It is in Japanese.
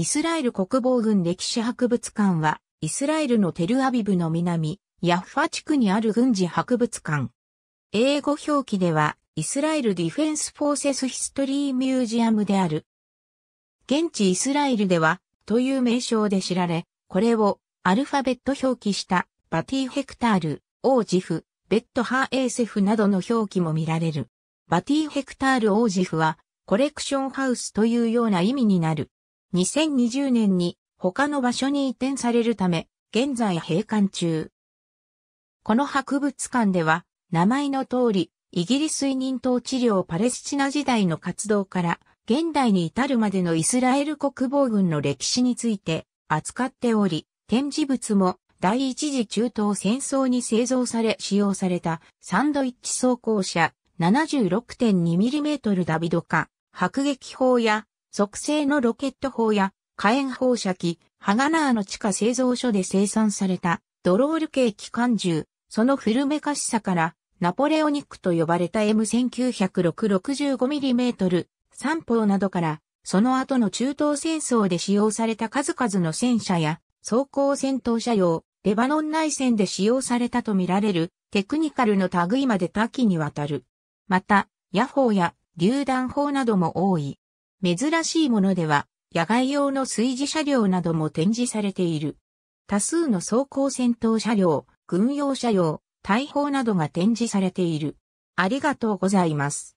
イスラエル国防軍歴史博物館は、イスラエルのテルアビブの南、ヤッファ地区にある軍事博物館。英語表記では、イスラエルディフェンスフォーセスヒストリーミュージアムである。現地イスラエルでは、という名称で知られ、これをアルファベット表記したバティ・ヘクタール、オージフ、ベッド・ハー・エーセフなどの表記も見られる。バティ・ヘクタール・オージフは、コレクションハウスというような意味になる。2020年に他の場所に移転されるため、現在閉館中。この博物館では、名前の通り、イギリス移民統治領パレスチナ時代の活動から、現代に至るまでのイスラエル国防軍の歴史について扱っており、展示物も第一次中東戦争に製造され使用されたサンドイッチ装甲車 76.2mm ダビド化、迫撃砲や促成のロケット砲や火炎放射器、ハガナーの地下製造所で生産されたドロール系機関銃、その古めかしさからナポレオニックと呼ばれた M1965mm 三砲などから、その後の中東戦争で使用された数々の戦車や装甲戦闘車用、レバノン内戦で使用されたとみられるテクニカルの類まで多岐にわたる。また、野砲や榴弾砲なども多い。珍しいものでは、野外用の炊事車両なども展示されている。多数の装甲戦闘車両、軍用車両、大砲などが展示されている。ありがとうございます。